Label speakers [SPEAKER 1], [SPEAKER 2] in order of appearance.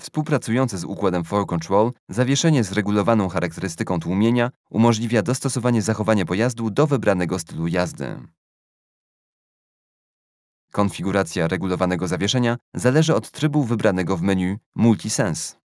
[SPEAKER 1] Współpracujące z układem Four Control, zawieszenie z regulowaną charakterystyką tłumienia umożliwia dostosowanie zachowania pojazdu do wybranego stylu jazdy. Konfiguracja regulowanego zawieszenia zależy od trybu wybranego w menu Multisense.